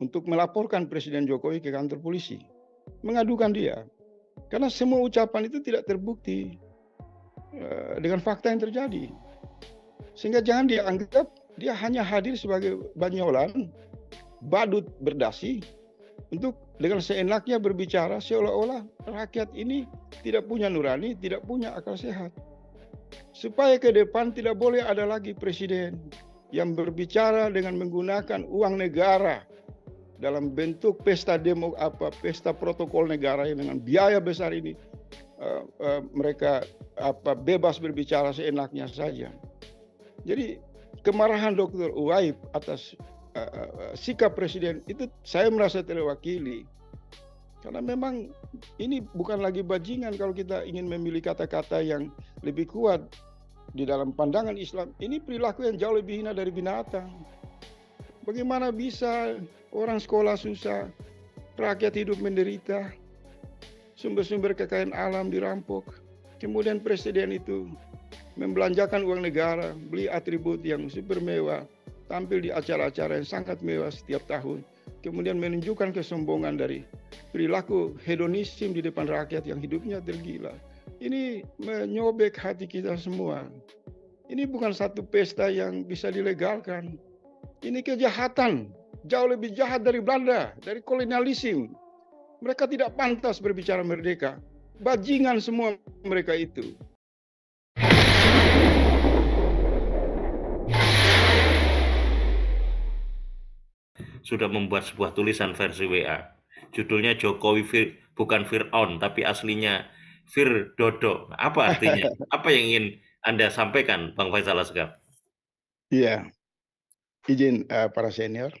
untuk melaporkan Presiden Jokowi ke kantor polisi, mengadukan dia. Karena semua ucapan itu tidak terbukti eh, dengan fakta yang terjadi. Sehingga jangan dianggap dia hanya hadir sebagai banyolan, badut berdasi, untuk dengan seenaknya berbicara seolah-olah rakyat ini tidak punya nurani, tidak punya akal sehat. Supaya ke depan tidak boleh ada lagi presiden yang berbicara dengan menggunakan uang negara dalam bentuk pesta demo apa pesta protokol negara yang dengan biaya besar ini uh, uh, mereka apa bebas berbicara seenaknya saja. Jadi kemarahan Dr. Uwaib atas uh, uh, sikap presiden itu saya merasa terwakili. Karena memang ini bukan lagi bajingan kalau kita ingin memilih kata-kata yang lebih kuat di dalam pandangan Islam. Ini perilaku yang jauh lebih hina dari binatang. Bagaimana bisa orang sekolah susah, rakyat hidup menderita, sumber-sumber kekayaan alam dirampok. Kemudian presiden itu membelanjakan uang negara, beli atribut yang super mewah, tampil di acara-acara yang sangat mewah setiap tahun. Kemudian menunjukkan kesombongan dari perilaku hedonisim di depan rakyat yang hidupnya tergila. Ini menyobek hati kita semua. Ini bukan satu pesta yang bisa dilegalkan. Ini kejahatan, jauh lebih jahat dari Belanda, dari kolonialisme. Mereka tidak pantas berbicara merdeka. Bajingan semua mereka itu. Sudah membuat sebuah tulisan versi WA. Judulnya Jokowi Fir, bukan Fir'aun, tapi aslinya Fir Dodo. Apa artinya? Apa yang ingin Anda sampaikan, Bang Faisal Asgab? Iya izin uh, para senior.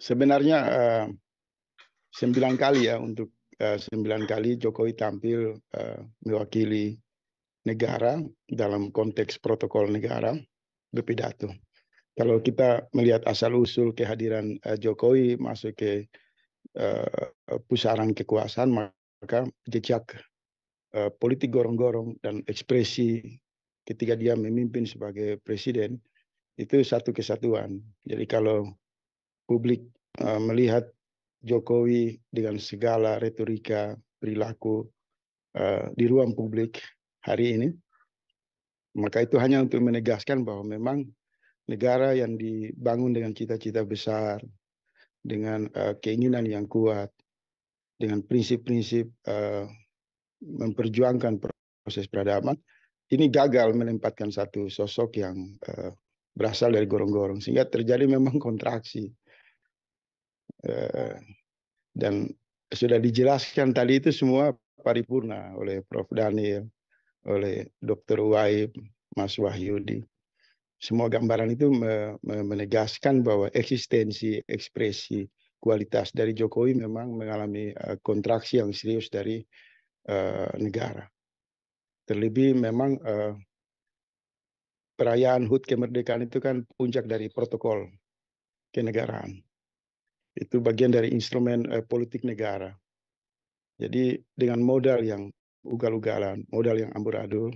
Sebenarnya uh, sembilan kali ya untuk uh, sembilan kali Jokowi tampil uh, mewakili negara dalam konteks protokol negara berpidato. Kalau kita melihat asal usul kehadiran uh, Jokowi masuk ke uh, pusaran kekuasaan maka jejak uh, politik gorong-gorong dan ekspresi ketika dia memimpin sebagai presiden itu satu kesatuan. Jadi kalau publik eh, melihat Jokowi dengan segala retorika perilaku eh, di ruang publik hari ini, maka itu hanya untuk menegaskan bahwa memang negara yang dibangun dengan cita-cita besar, dengan eh, keinginan yang kuat, dengan prinsip-prinsip memperjuangkan proses peradaban, ini gagal menempatkan satu sosok yang uh, berasal dari gorong-gorong sehingga terjadi memang kontraksi eh, dan sudah dijelaskan tadi itu semua paripurna oleh Prof Daniel oleh Dr Waib Mas Wahyudi semua gambaran itu menegaskan bahwa eksistensi ekspresi kualitas dari Jokowi memang mengalami eh, kontraksi yang serius dari eh, negara terlebih memang perayaan HUT kemerdekaan itu kan puncak dari protokol kenegaraan. Itu bagian dari instrumen eh, politik negara. Jadi dengan modal yang ugal-ugalan, modal yang amburadul,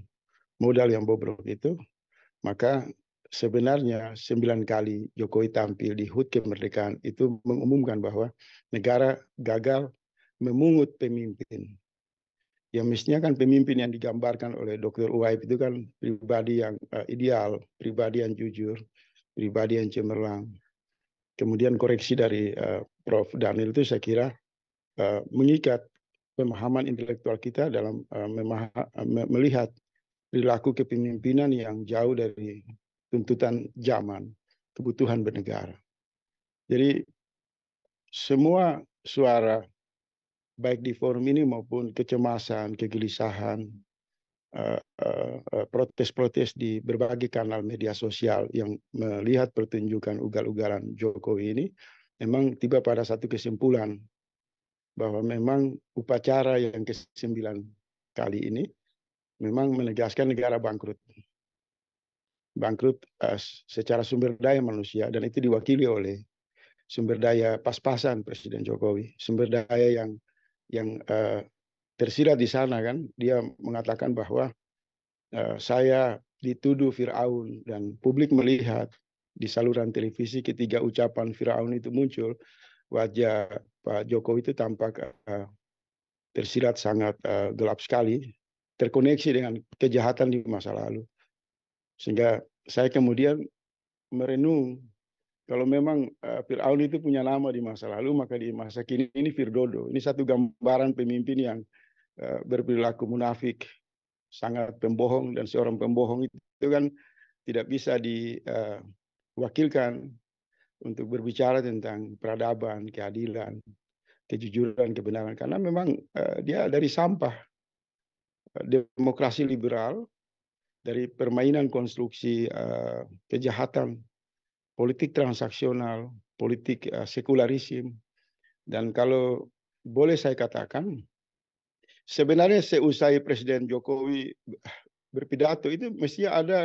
modal yang bobrok itu, maka sebenarnya sembilan kali Jokowi tampil di HUT kemerdekaan itu mengumumkan bahwa negara gagal memungut pemimpin ya mestinya kan pemimpin yang digambarkan oleh Dr. Uwaib itu kan pribadi yang uh, ideal, pribadi yang jujur, pribadi yang cemerlang. Kemudian koreksi dari uh, Prof. Daniel itu saya kira uh, mengikat pemahaman intelektual kita dalam uh, memaha, melihat perilaku kepemimpinan yang jauh dari tuntutan zaman, kebutuhan bernegara. Jadi semua suara baik di forum ini maupun kecemasan, kegelisahan, eh, eh, eh, protes-protes di berbagai kanal media sosial yang melihat pertunjukan ugal-ugalan Jokowi ini, memang tiba pada satu kesimpulan bahwa memang upacara yang ke kali ini memang menegaskan negara bangkrut. Bangkrut secara sumber daya manusia dan itu diwakili oleh sumber daya pas-pasan Presiden Jokowi, sumber daya yang yang uh, tersirat di sana kan dia mengatakan bahwa uh, saya dituduh Firaun dan publik melihat di saluran televisi ketiga ucapan Firaun itu muncul wajah Pak Jokowi itu tampak uh, tersirat sangat uh, gelap sekali terkoneksi dengan kejahatan di masa lalu sehingga saya kemudian merenung kalau memang uh, Fir'aun itu punya nama di masa lalu, maka di masa kini ini Firdodo. Ini satu gambaran pemimpin yang uh, berperilaku munafik, sangat pembohong, dan seorang pembohong itu kan tidak bisa diwakilkan eh, uh, untuk berbicara tentang peradaban, keadilan, kejujuran, kebenaran. Karena memang uh, dia dari sampah demokrasi liberal, dari permainan konstruksi uh, kejahatan politik transaksional, politik uh, sekularisme. Dan kalau boleh saya katakan, sebenarnya seusai Presiden Jokowi eh, berpidato itu mestinya ada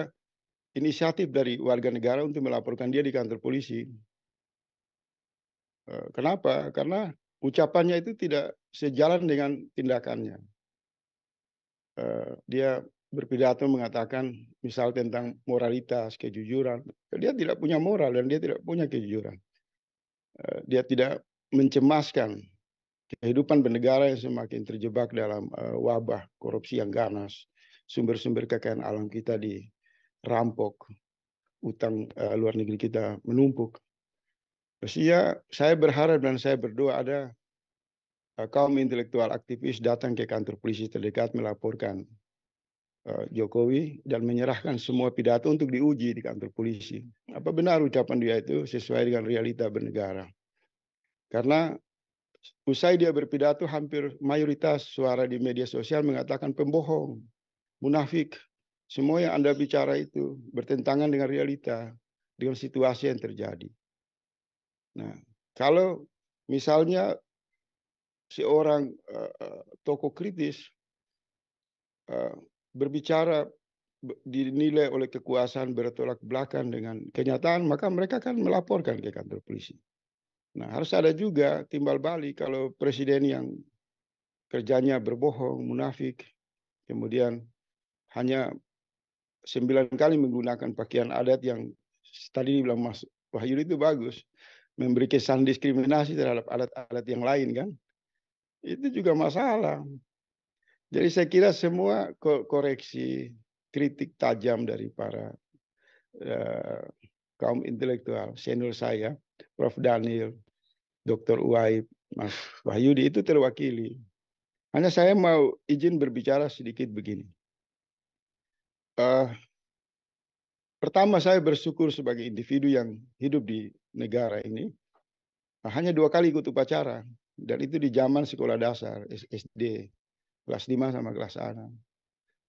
inisiatif dari warga negara untuk melaporkan dia di kantor polisi. Eh, kenapa? Karena ucapannya itu tidak sejalan dengan tindakannya. dia berpidato mengatakan misal tentang moralitas, kejujuran. Dia tidak punya moral dan dia tidak punya kejujuran. Eh, dia tidak mencemaskan kehidupan bernegara yang semakin terjebak dalam eh, wabah korupsi yang ganas. Sumber-sumber kekayaan alam kita dirampok. Utang eh, luar negeri kita menumpuk. Rusia, saya berharap dan saya berdoa ada kaum intelektual aktivis datang ke kantor polisi terdekat melaporkan Eh, Jokowi dan menyerahkan semua pidato untuk diuji di kantor polisi. Apa benar ucapan dia itu sesuai dengan realita bernegara? Karena usai dia berpidato hampir mayoritas suara di media sosial mengatakan pembohong, munafik. Semua yang Anda bicara itu bertentangan dengan realita, dengan situasi yang terjadi. Nah, kalau misalnya seorang uh, eh, eh, tokoh kritis uh, berbicara dinilai oleh kekuasaan bertolak belakang dengan kenyataan, maka mereka akan melaporkan ke kantor polisi. Nah, harus ada juga timbal balik kalau presiden yang kerjanya berbohong, munafik, kemudian hanya sembilan kali menggunakan pakaian adat yang tadi dibilang Mas Wahyu itu bagus, memberi kesan diskriminasi terhadap adat-adat yang lain kan. Itu juga masalah. Jadi saya kira semua koreksi, kritik tajam dari para uh, kaum intelektual senior saya, Prof. Daniel, Dr. Uwaib, Mas Wahyudi itu terwakili. Hanya saya mau izin berbicara sedikit begini. Uh, pertama saya bersyukur sebagai individu yang hidup di negara ini. Hanya dua kali ikut upacara. Dan itu di zaman sekolah dasar, SD kelas 5 sama kelas 6.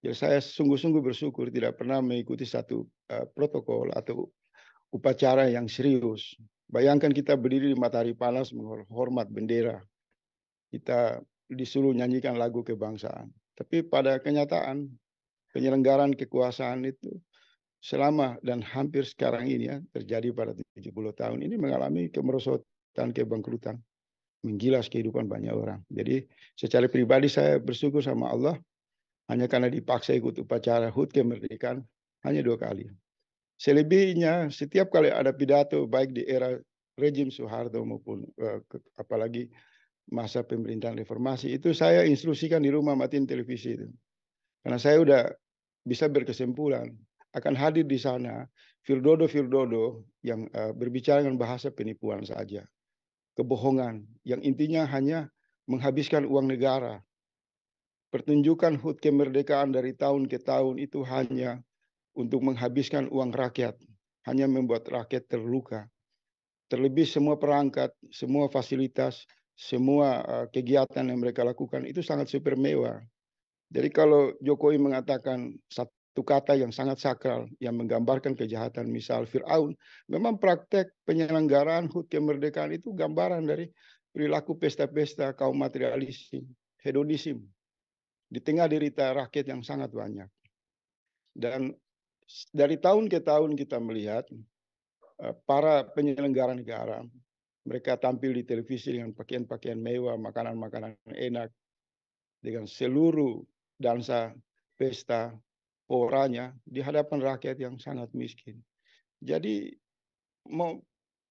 Jadi saya sungguh-sungguh bersyukur tidak pernah mengikuti satu eh, protokol atau upacara yang serius. Bayangkan kita berdiri di matahari panas menghormat bendera. Kita disuruh nyanyikan lagu kebangsaan. Tapi pada kenyataan penyelenggaraan kekuasaan itu selama dan hampir sekarang ini ya terjadi pada 70 tahun ini mengalami kemerosotan kebangkrutan menggilas kehidupan banyak orang. Jadi secara pribadi saya bersyukur sama Allah hanya karena dipaksa ikut upacara HUT kemerdekaan hanya dua kali. Selebihnya setiap kali ada pidato baik di era rejim Soeharto maupun eh, apalagi masa pemerintahan reformasi itu saya instruksikan di rumah matiin televisi itu. Karena saya udah bisa berkesimpulan akan hadir di sana Firdodo Firdodo yang uh, berbicara dengan bahasa penipuan saja kebohongan yang intinya hanya menghabiskan uang negara. Pertunjukan HUT kemerdekaan dari tahun ke tahun itu hanya untuk menghabiskan uang rakyat, hanya membuat rakyat terluka. Terlebih semua perangkat, semua fasilitas, semua eh, kegiatan yang mereka lakukan itu sangat super mewah. Jadi kalau Jokowi mengatakan satu kata yang sangat sakral yang menggambarkan kejahatan misal Fir'aun. Memang praktek penyelenggaraan HUT kemerdekaan itu gambaran dari perilaku pesta-pesta kaum materialis hedonisim Di tengah derita rakyat yang sangat banyak. Dan dari tahun ke tahun kita melihat eh, para penyelenggara negara, mereka tampil di televisi dengan pakaian-pakaian mewah, makanan-makanan enak, dengan seluruh dansa pesta orangnya di hadapan rakyat yang sangat miskin. Jadi mau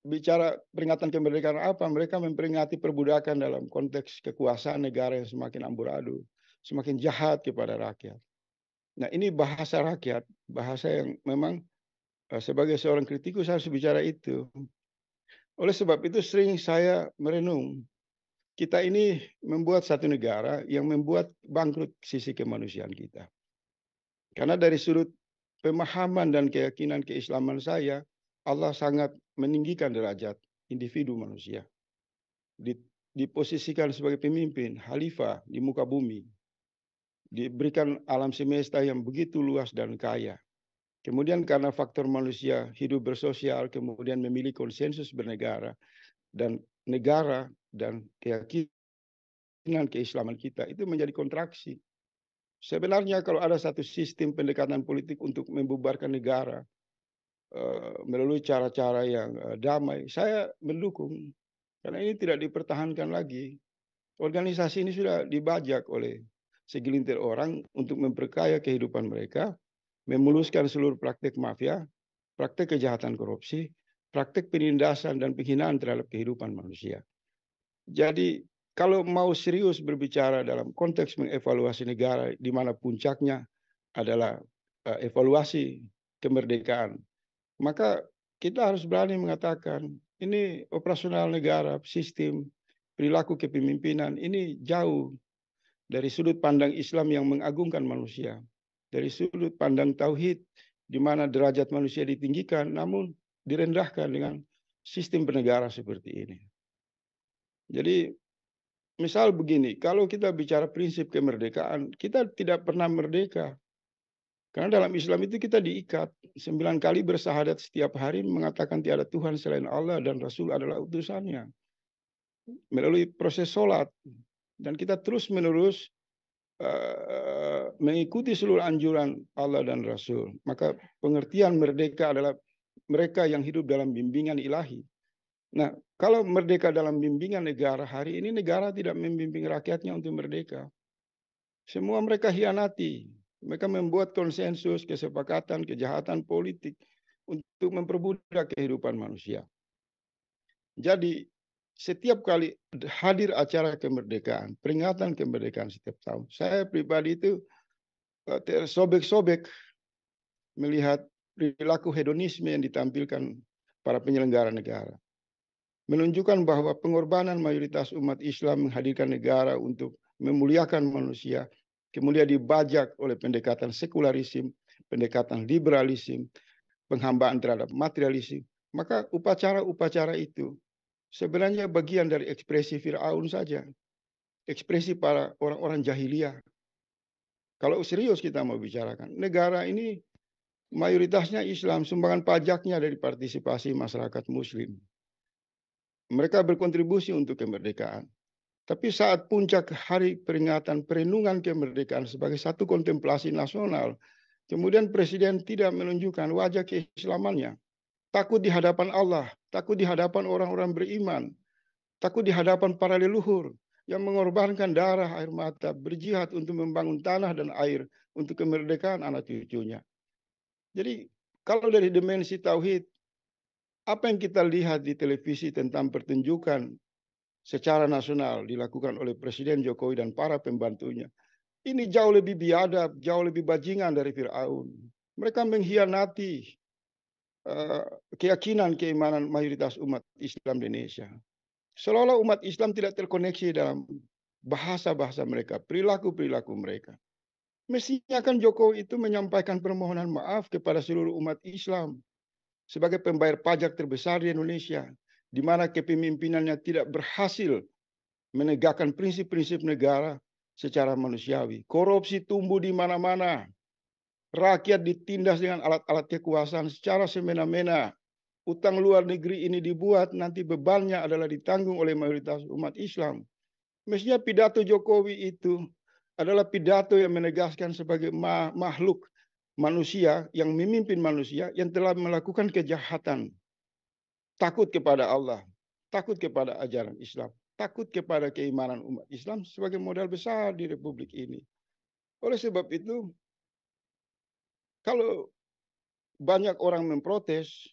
bicara peringatan kemerdekaan apa? Mereka memperingati perbudakan dalam konteks kekuasaan negara yang semakin amburadul, semakin jahat kepada rakyat. Nah ini bahasa rakyat, bahasa yang memang eh, sebagai seorang kritikus harus bicara itu. Oleh sebab itu sering saya merenung kita ini membuat satu negara yang membuat bangkrut sisi kemanusiaan kita. Karena dari sudut pemahaman dan keyakinan keislaman saya, Allah sangat meninggikan derajat individu manusia. Diposisikan sebagai pemimpin, khalifah di muka bumi. Diberikan alam semesta yang begitu luas dan kaya. Kemudian karena faktor manusia hidup bersosial, kemudian memilih konsensus bernegara, dan negara dan keyakinan keislaman kita itu menjadi kontraksi. Sebenarnya kalau ada satu sistem pendekatan politik untuk membubarkan negara uh, melalui cara-cara yang uh, damai, saya mendukung karena ini tidak dipertahankan lagi. Organisasi ini sudah dibajak oleh segelintir orang untuk memperkaya kehidupan mereka, memuluskan seluruh praktik mafia, praktik kejahatan korupsi, praktik penindasan dan penghinaan terhadap kehidupan manusia. Jadi kalau mau serius berbicara dalam konteks mengevaluasi negara, di mana puncaknya adalah eh, evaluasi kemerdekaan, maka kita harus berani mengatakan ini operasional negara, sistem perilaku kepemimpinan ini jauh dari sudut pandang Islam yang mengagungkan manusia, dari sudut pandang tauhid di mana derajat manusia ditinggikan namun direndahkan dengan sistem bernegara seperti ini. Jadi misal begini, kalau kita bicara prinsip kemerdekaan, kita tidak pernah merdeka. Karena dalam Islam itu kita diikat. Sembilan kali bersahadat setiap hari mengatakan tiada Tuhan selain Allah dan Rasul adalah utusannya. Melalui proses sholat. Dan kita terus menerus uh, mengikuti seluruh anjuran Allah dan Rasul. Maka pengertian merdeka adalah mereka yang hidup dalam bimbingan ilahi. Nah, kalau merdeka dalam bimbingan negara hari ini negara tidak membimbing rakyatnya untuk merdeka. Semua mereka hianati. Mereka membuat konsensus, kesepakatan, kejahatan politik untuk memperbudak kehidupan manusia. Jadi setiap kali hadir acara kemerdekaan, peringatan kemerdekaan setiap tahun, saya pribadi itu eh, tersobek-sobek melihat perilaku hedonisme yang ditampilkan para penyelenggara negara menunjukkan bahwa pengorbanan mayoritas umat Islam menghadirkan negara untuk memuliakan manusia, kemudian dibajak oleh pendekatan sekularisim, pendekatan liberalisim, penghambaan terhadap materialisim, maka upacara-upacara itu sebenarnya bagian dari ekspresi Firaun saja. Ekspresi para orang-orang jahiliyah. Kalau serius kita mau bicarakan, negara ini mayoritasnya Islam, sumbangan pajaknya dari partisipasi masyarakat muslim. Mereka berkontribusi untuk kemerdekaan. Tapi saat puncak hari peringatan perenungan kemerdekaan sebagai satu kontemplasi nasional, kemudian presiden tidak menunjukkan wajah keislamannya. Takut di hadapan Allah, takut di hadapan orang-orang beriman, takut di hadapan para leluhur yang mengorbankan darah, air mata, berjihad untuk membangun tanah dan air untuk kemerdekaan anak cucunya. Jadi kalau dari dimensi tauhid apa yang kita lihat di televisi tentang pertunjukan secara nasional dilakukan oleh Presiden Jokowi dan para pembantunya. Ini jauh lebih biadab, jauh lebih bajingan dari Fir'aun. Mereka mengkhianati uh, keyakinan keimanan mayoritas umat Islam di Indonesia. Seolah-olah umat Islam tidak terkoneksi dalam bahasa-bahasa mereka, perilaku-perilaku mereka. Mestinya kan Jokowi itu menyampaikan permohonan maaf kepada seluruh umat Islam sebagai pembayar pajak terbesar di Indonesia, di mana kepemimpinannya tidak berhasil menegakkan prinsip-prinsip negara secara manusiawi. Korupsi tumbuh di mana-mana. Rakyat ditindas dengan alat-alat kekuasaan secara semena-mena. Utang luar negeri ini dibuat nanti bebannya adalah ditanggung oleh mayoritas umat Islam. Mestinya pidato Jokowi itu adalah pidato yang menegaskan sebagai makhluk manusia, yang memimpin manusia yang telah melakukan kejahatan. Takut kepada Allah, takut kepada ajaran Islam, takut kepada keimanan umat Islam sebagai modal besar di republik ini. Oleh sebab itu, kalau banyak orang memprotes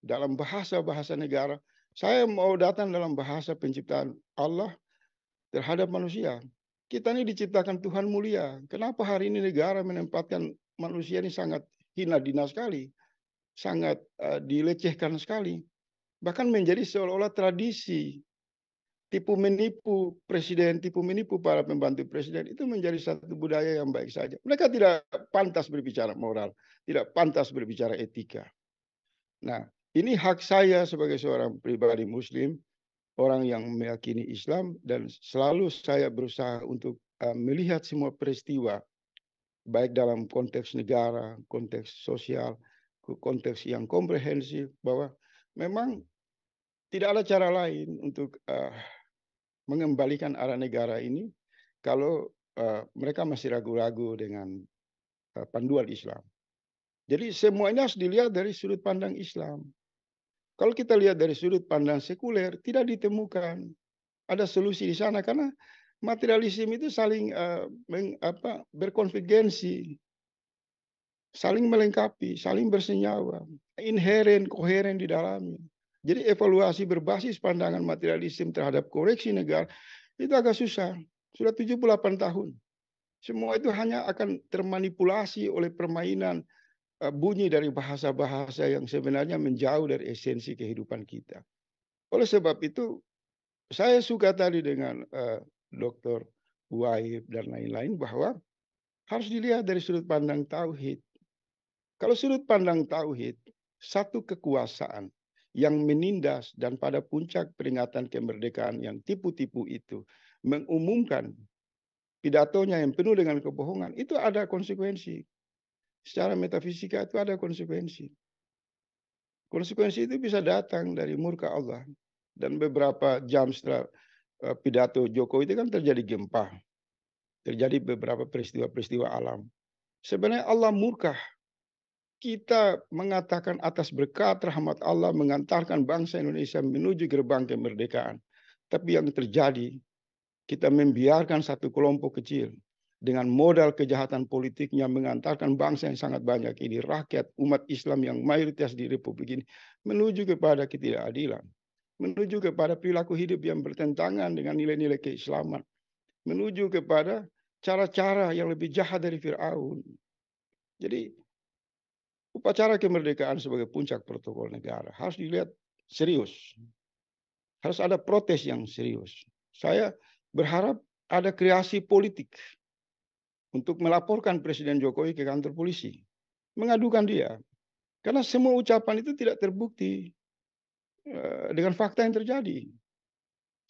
dalam bahasa-bahasa negara, saya mau datang dalam bahasa penciptaan Allah terhadap manusia. Kita ini diciptakan Tuhan mulia. Kenapa hari ini negara menempatkan manusia ini sangat hina dina sekali, sangat uh, dilecehkan sekali, bahkan menjadi seolah-olah tradisi tipu menipu presiden, tipu menipu para pembantu presiden itu menjadi satu budaya yang baik saja. Mereka tidak pantas berbicara moral, tidak pantas berbicara etika. Nah, ini hak saya sebagai seorang pribadi muslim, orang yang meyakini Islam dan selalu saya berusaha untuk eh, melihat semua peristiwa baik dalam konteks negara, konteks sosial, konteks yang komprehensif bahwa memang tidak ada cara lain untuk uh, mengembalikan arah negara ini kalau uh, mereka masih ragu-ragu dengan uh, panduan Islam. Jadi semuanya harus dilihat dari sudut pandang Islam. Kalau kita lihat dari sudut pandang sekuler, tidak ditemukan ada solusi di sana karena materialisme itu saling uh, meng, apa, berkonvergensi, saling melengkapi, saling bersenyawa, inheren, koheren di dalamnya. Jadi evaluasi berbasis pandangan materialisme terhadap koreksi negara itu agak susah. Sudah 78 tahun. Semua itu hanya akan termanipulasi oleh permainan eh, bunyi dari bahasa-bahasa yang sebenarnya menjauh dari esensi kehidupan kita. Oleh sebab itu, saya suka tadi dengan eh, Dr. Waib, dan lain-lain bahwa harus dilihat dari sudut pandang tauhid. Kalau sudut pandang tauhid, satu kekuasaan yang menindas dan pada puncak peringatan kemerdekaan yang tipu-tipu itu mengumumkan pidatonya yang penuh dengan kebohongan, itu ada konsekuensi. Secara metafisika itu ada konsekuensi. Konsekuensi itu bisa datang dari murka Allah. Dan beberapa jam setelah Eh, pidato Jokowi itu kan terjadi gempa. Terjadi beberapa peristiwa-peristiwa alam. Sebenarnya Allah murka. Kita mengatakan atas berkat rahmat Allah mengantarkan bangsa Indonesia menuju gerbang kemerdekaan. Tapi yang terjadi, kita membiarkan satu kelompok kecil dengan modal kejahatan politiknya mengantarkan bangsa yang sangat banyak ini, rakyat umat Islam yang mayoritas di Republik ini, menuju kepada ketidakadilan menuju kepada perilaku hidup yang bertentangan dengan nilai-nilai keislaman, menuju kepada cara-cara yang lebih jahat dari Firaun. Jadi upacara kemerdekaan sebagai puncak protokol negara harus dilihat serius. Harus ada protes yang serius. Saya berharap ada kreasi politik untuk melaporkan Presiden Jokowi ke kantor polisi, mengadukan dia. Karena semua ucapan itu tidak terbukti Eh, dengan fakta yang terjadi.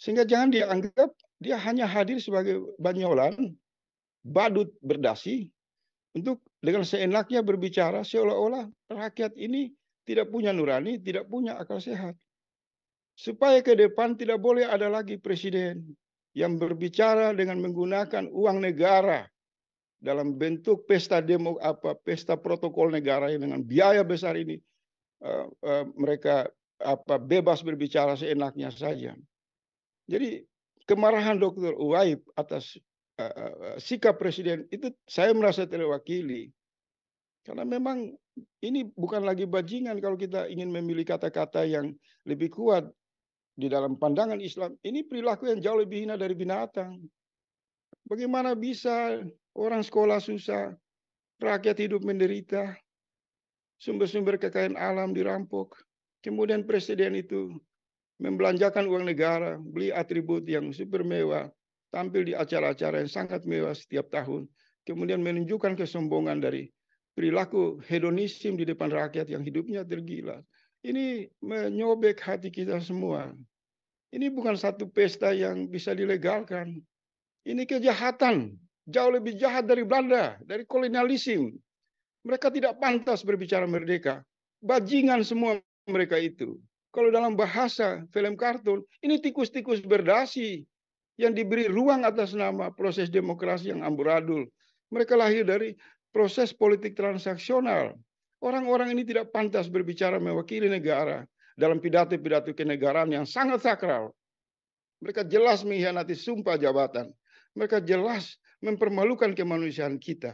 Sehingga jangan dianggap dia hanya hadir sebagai banyolan, badut berdasi, untuk dengan seenaknya berbicara seolah-olah rakyat ini tidak punya nurani, tidak punya akal sehat. Supaya ke depan tidak boleh ada lagi presiden yang berbicara dengan menggunakan uang negara dalam bentuk pesta demo apa pesta protokol negara yang dengan biaya besar ini uh, uh, mereka apa bebas berbicara seenaknya saja. Jadi kemarahan Dr. Uwaib atas uh, sikap presiden itu saya merasa terwakili. Karena memang ini bukan lagi bajingan kalau kita ingin memilih kata-kata yang lebih kuat di dalam pandangan Islam. Ini perilaku yang jauh lebih hina dari binatang. Bagaimana bisa orang sekolah susah, rakyat hidup menderita, sumber-sumber kekayaan alam dirampok, Kemudian presiden itu membelanjakan uang negara, beli atribut yang super mewah, tampil di acara-acara yang sangat mewah setiap tahun, kemudian menunjukkan kesombongan dari perilaku hedonisim di depan rakyat yang hidupnya tergila. Ini menyobek hati kita semua. Ini bukan satu pesta yang bisa dilegalkan. Ini kejahatan, jauh lebih jahat dari Belanda, dari kolonialisme. Mereka tidak pantas berbicara merdeka. Bajingan semua mereka itu. Kalau dalam bahasa film kartun, ini tikus-tikus berdasi yang diberi ruang atas nama proses demokrasi yang amburadul. Mereka lahir dari proses politik transaksional. Orang-orang ini tidak pantas berbicara mewakili negara dalam pidato-pidato kenegaraan yang sangat sakral. Mereka jelas mengkhianati sumpah jabatan. Mereka jelas mempermalukan kemanusiaan kita.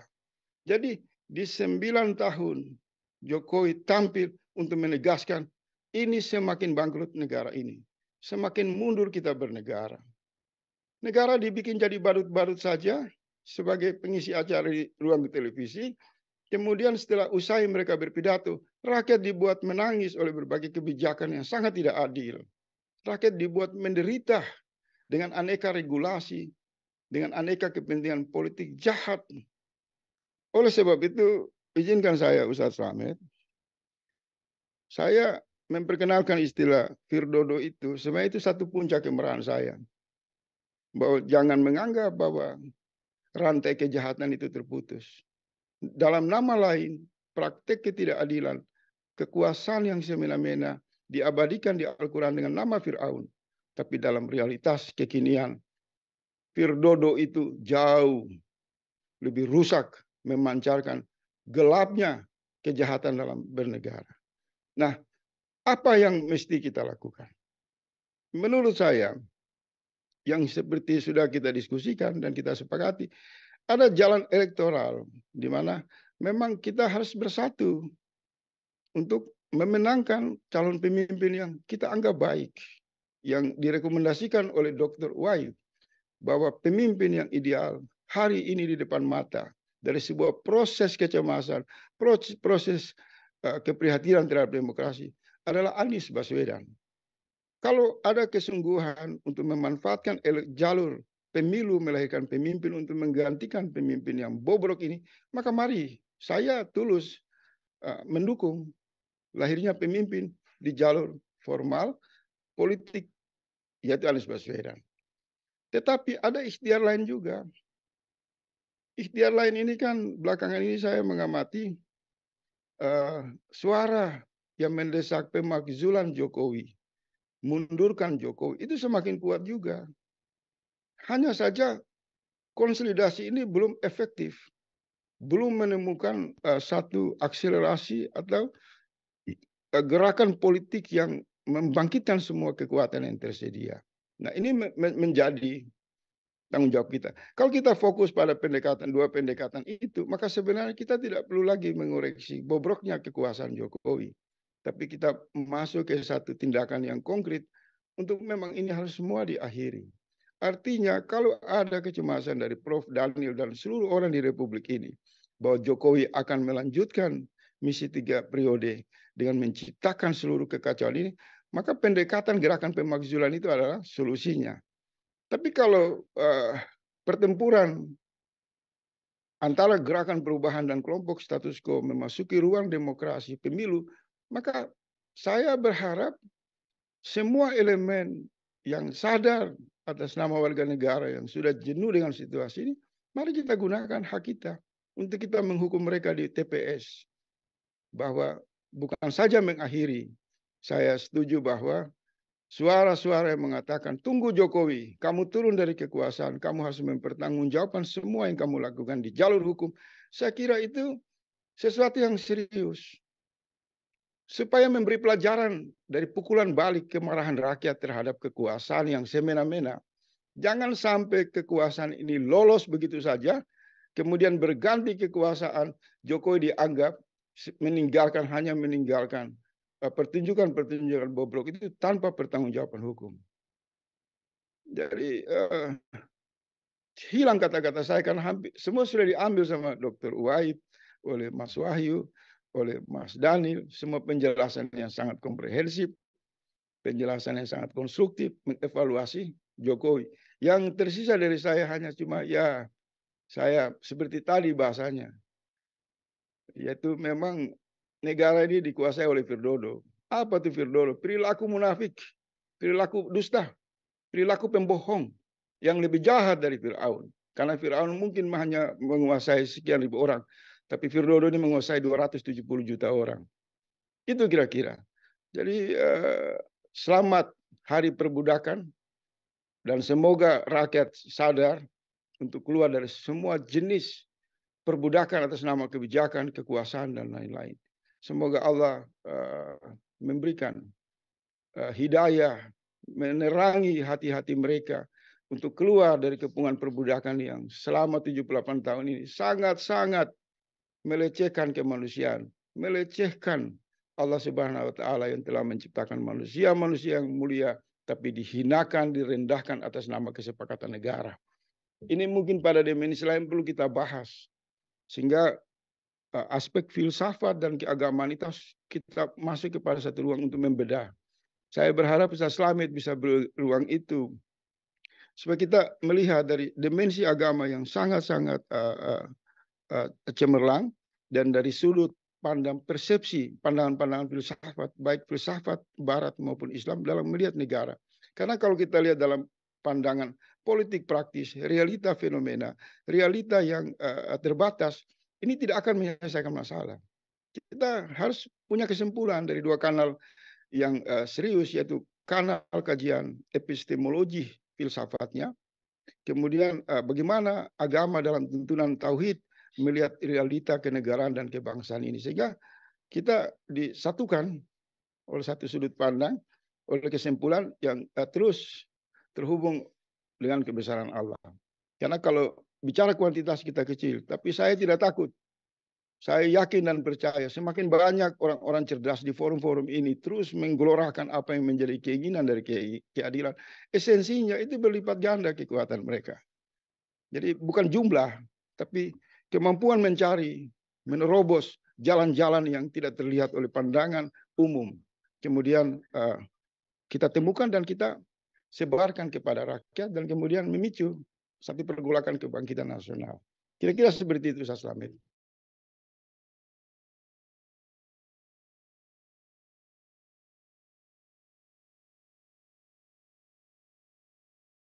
Jadi di sembilan tahun Jokowi tampil untuk menegaskan ini semakin bangkrut negara ini. Semakin mundur kita bernegara. Negara dibikin jadi badut-badut saja sebagai pengisi acara di ruang televisi. Kemudian setelah usai mereka berpidato, rakyat dibuat menangis oleh berbagai kebijakan yang sangat tidak adil. Rakyat dibuat menderita dengan aneka regulasi, dengan aneka kepentingan politik jahat. Oleh sebab itu, izinkan saya Ustaz Slamet. Saya memperkenalkan istilah Firdodo itu, sebenarnya itu satu puncak kemerahan saya. Bahwa jangan menganggap bahwa rantai kejahatan itu terputus. Dalam nama lain, praktek ketidakadilan, kekuasaan yang semena-mena diabadikan di Al-Quran dengan nama Fir'aun. Tapi dalam realitas kekinian, Firdodo itu jauh lebih rusak memancarkan gelapnya kejahatan dalam bernegara. Nah, apa yang mesti kita lakukan? Menurut saya, yang seperti sudah kita diskusikan dan kita sepakati, ada jalan elektoral di mana memang kita harus bersatu untuk memenangkan calon pemimpin yang kita anggap baik, yang direkomendasikan oleh Dr. Wai, bahwa pemimpin yang ideal hari ini di depan mata dari sebuah proses kecemasan, proses Eh, keprihatinan terhadap demokrasi adalah Anies Baswedan. Kalau ada kesungguhan untuk memanfaatkan jalur pemilu melahirkan pemimpin untuk menggantikan pemimpin yang bobrok ini, maka mari saya tulus eh, mendukung lahirnya pemimpin di jalur formal politik yaitu Anies Baswedan. Tetapi ada ikhtiar lain juga. Ikhtiar lain ini kan belakangan ini saya mengamati Eh, suara yang mendesak pemakzulan Jokowi, mundurkan Jokowi, itu semakin kuat juga. Hanya saja konsolidasi ini belum efektif, belum menemukan uh, satu akselerasi atau uh, gerakan politik yang membangkitkan semua kekuatan yang tersedia. Nah ini menjadi tanggung jawab kita. Kalau kita fokus pada pendekatan dua pendekatan itu, maka sebenarnya kita tidak perlu lagi mengoreksi bobroknya kekuasaan Jokowi. Tapi kita masuk ke satu tindakan yang konkret untuk memang ini harus semua diakhiri. Artinya kalau ada kecemasan dari Prof. Daniel dan seluruh orang di Republik ini bahwa Jokowi akan melanjutkan misi tiga periode dengan menciptakan seluruh kekacauan ini, maka pendekatan gerakan pemakzulan itu adalah solusinya. Tapi kalau uh, pertempuran antara gerakan perubahan dan kelompok status quo memasuki ruang demokrasi pemilu, maka saya berharap semua elemen yang sadar atas nama warga negara yang sudah jenuh dengan situasi ini, mari kita gunakan hak kita untuk kita menghukum mereka di TPS. Bahwa bukan saja mengakhiri, saya setuju bahwa Suara-suara yang mengatakan, tunggu Jokowi, kamu turun dari kekuasaan, kamu harus mempertanggungjawabkan semua yang kamu lakukan di jalur hukum. Saya kira itu sesuatu yang serius. Supaya memberi pelajaran dari pukulan balik kemarahan rakyat terhadap kekuasaan yang semena-mena. Jangan sampai kekuasaan ini lolos begitu saja, kemudian berganti kekuasaan, Jokowi dianggap meninggalkan hanya meninggalkan pertunjukan-pertunjukan eh, bobrok itu tanpa pertanggungjawaban hukum. Jadi uh, hilang kata-kata saya kan hampir semua sudah diambil sama Dr. Uwaid, oleh Mas Wahyu, oleh Mas Daniel, semua penjelasan yang sangat komprehensif, penjelasan yang sangat konstruktif, mengevaluasi Jokowi. Yang tersisa dari saya hanya cuma ya saya seperti tadi bahasanya, yaitu memang negara ini dikuasai oleh Firdodo. Apa tuh Firdodo? Perilaku munafik, perilaku dusta, perilaku pembohong yang lebih jahat dari Fir'aun. Karena Fir'aun mungkin hanya menguasai sekian ribu orang. Tapi Firdodo ini menguasai 270 juta orang. Itu kira-kira. Jadi eh, selamat hari perbudakan. Dan semoga rakyat sadar untuk keluar dari semua jenis perbudakan atas nama kebijakan, kekuasaan, dan lain-lain. Semoga Allah eh, memberikan eh, hidayah, menerangi hati-hati mereka untuk keluar dari kepungan perbudakan yang selama 78 tahun ini sangat-sangat melecehkan kemanusiaan, melecehkan Allah Subhanahu wa taala yang telah menciptakan manusia-manusia yang mulia tapi dihinakan, direndahkan atas nama kesepakatan negara. Ini mungkin pada dimensi lain perlu kita bahas. Sehingga Eh, aspek filsafat dan keagamaan itu kita masuk kepada satu ruang untuk membedah. Saya berharap bisa Slamet bisa beruang itu. Supaya kita melihat dari dimensi agama yang sangat-sangat uh, uh, cemerlang dan dari sudut pandang persepsi, pandangan-pandangan filsafat, baik filsafat barat maupun Islam dalam melihat negara. Karena kalau kita lihat dalam pandangan politik praktis, realita fenomena, realita yang uh, terbatas, ini tidak akan menyelesaikan masalah. Kita harus punya kesimpulan dari dua kanal yang uh, serius yaitu kanal kajian epistemologi filsafatnya, kemudian uh, bagaimana agama dalam tuntunan tauhid melihat realita kenegaraan dan kebangsaan ini sehingga kita disatukan oleh satu sudut pandang oleh kesimpulan yang uh, terus terhubung dengan kebesaran Allah. Karena kalau bicara kuantitas kita kecil, tapi saya tidak takut. Saya yakin dan percaya semakin banyak orang-orang cerdas di forum-forum ini terus menggelorakan apa yang menjadi keinginan dari ke keadilan. Esensinya itu berlipat ganda kekuatan mereka. Jadi bukan jumlah, tapi kemampuan mencari, menerobos jalan-jalan yang tidak terlihat oleh pandangan umum. Kemudian uh, kita temukan dan kita sebarkan kepada rakyat dan kemudian memicu satu pergolakan kebangkitan nasional kira kira seperti itu saya selamat